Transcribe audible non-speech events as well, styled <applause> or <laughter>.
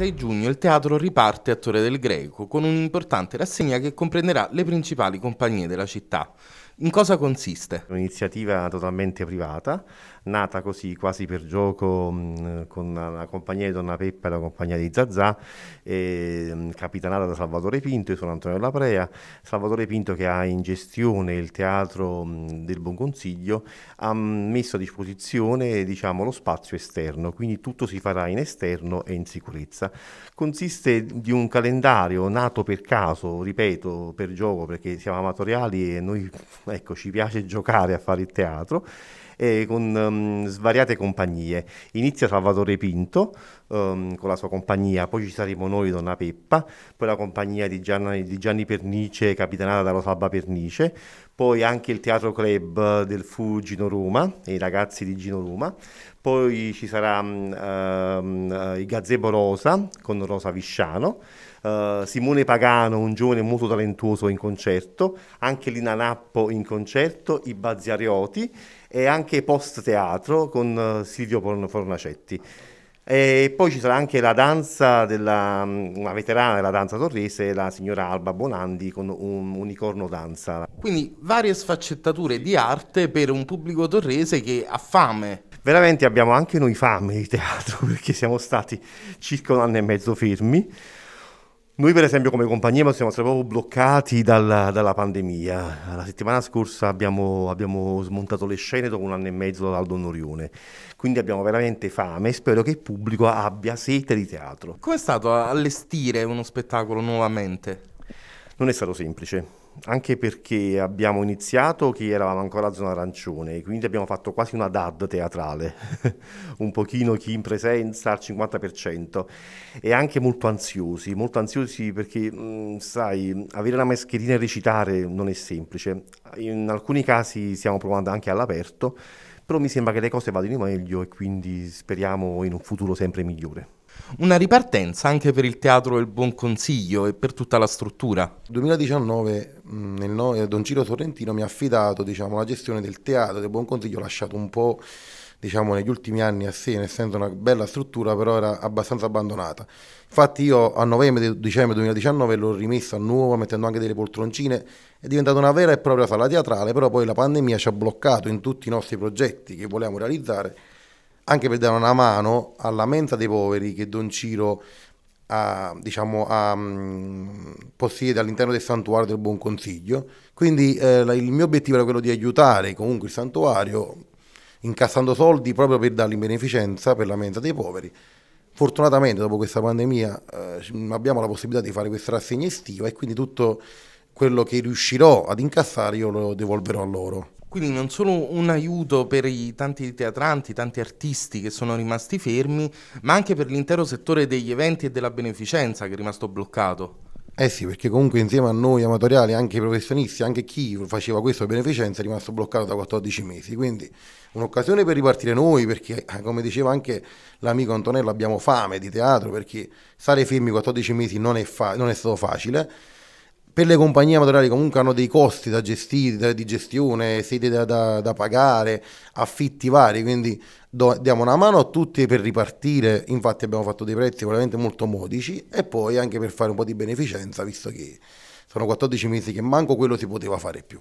6 giugno il teatro riparte a Torre del Greco con un'importante rassegna che comprenderà le principali compagnie della città. In cosa consiste? Un'iniziativa totalmente privata, nata così quasi per gioco mm, con la compagnia di Donna Peppa e la compagnia di Zazà, e, mm, capitanata da Salvatore Pinto e sono Antonio Laprea. Salvatore Pinto che ha in gestione il teatro mm, del Buon Consiglio ha messo a disposizione diciamo, lo spazio esterno, quindi tutto si farà in esterno e in sicurezza. Consiste di un calendario nato per caso, ripeto, per gioco perché siamo amatoriali e noi ecco, ci piace giocare a fare il teatro, e eh, con um, svariate compagnie. Inizia Salvatore Pinto um, con la sua compagnia, poi ci saremo noi, Donna Peppa, poi la compagnia di Gianni, di Gianni Pernice, capitanata da Rosalba Pernice, poi anche il Teatro Club del Fu Gino Roma e i ragazzi di Gino Roma, poi ci sarà um, il Gazebo Rosa con Rosa Visciano eh, Simone Pagano, un giovane molto talentuoso in concerto, anche Lina Nappo in concerto, i Bazziarioti e anche Post Teatro con uh, Silvio Fornacetti. E poi ci sarà anche la danza della una mm, veterana della danza torrese, la signora Alba Bonandi con un unicorno danza. Quindi varie sfaccettature di arte per un pubblico torrese che ha fame. Veramente abbiamo anche noi fame di teatro <laughs> perché siamo stati circa un anno e mezzo fermi. Noi per esempio come compagnia siamo stati proprio bloccati dalla, dalla pandemia. La settimana scorsa abbiamo, abbiamo, smontato le scene dopo un anno e mezzo dal Don Orione, quindi abbiamo veramente fame e spero che il pubblico abbia sete di teatro. Com'è stato allestire uno spettacolo nuovamente? Non è stato semplice, anche perché abbiamo iniziato che eravamo ancora a zona arancione, quindi abbiamo fatto quasi una DAD teatrale, <laughs> un pochino chi in presenza al 50% e anche molto ansiosi, molto ansiosi perché, sai, avere la mascherina e recitare non è semplice. In alcuni casi stiamo provando anche all'aperto, però mi sembra che le cose vadano meglio e quindi speriamo in un futuro sempre migliore. Una ripartenza anche per il Teatro del Buon Consiglio e per tutta la struttura. Mm, nel 2019 nel, eh, Don Ciro Sorrentino mi ha affidato diciamo, la gestione del Teatro del Buon Consiglio, lasciato un po' diciamo, negli ultimi anni a sé, nel senso una bella struttura, però era abbastanza abbandonata. Infatti io a novembre-dicembre 2019 l'ho rimessa a nuovo, mettendo anche delle poltroncine, è diventata una vera e propria sala teatrale, però poi la pandemia ci ha bloccato in tutti i nostri progetti che volevamo realizzare anche per dare una mano alla mensa dei poveri che Don Ciro ha, diciamo, ha, mm, possiede all'interno del santuario del Buon Consiglio. Quindi eh, il mio obiettivo era quello di aiutare comunque il santuario incassando soldi proprio per dargli beneficenza per la mensa dei poveri. Fortunatamente dopo questa pandemia eh, abbiamo la possibilità di fare questa rassegna estiva e quindi tutto quello che riuscirò ad incassare io lo devolverò a loro. Quindi non solo un aiuto per i tanti teatranti, tanti artisti che sono rimasti fermi, ma anche per l'intero settore degli eventi e della beneficenza che è rimasto bloccato. Eh sì, perché comunque insieme a noi amatoriali, anche i professionisti, anche chi faceva questo beneficenza è rimasto bloccato da 14 mesi. Quindi un'occasione per ripartire noi, perché eh, come diceva anche l'amico Antonello abbiamo fame di teatro, perché stare fermi 14 mesi non è, fa- non è stato facile per le compagnie amatoriali comunque hanno dei costi da gestire, di gestione, sedi da, da, da pagare, affitti vari, quindi do, diamo una mano a tutti per ripartire, infatti abbiamo fatto dei prezzi veramente molto modici e poi anche per fare un po' di beneficenza, visto che sono 14 mesi che manco quello si poteva fare più.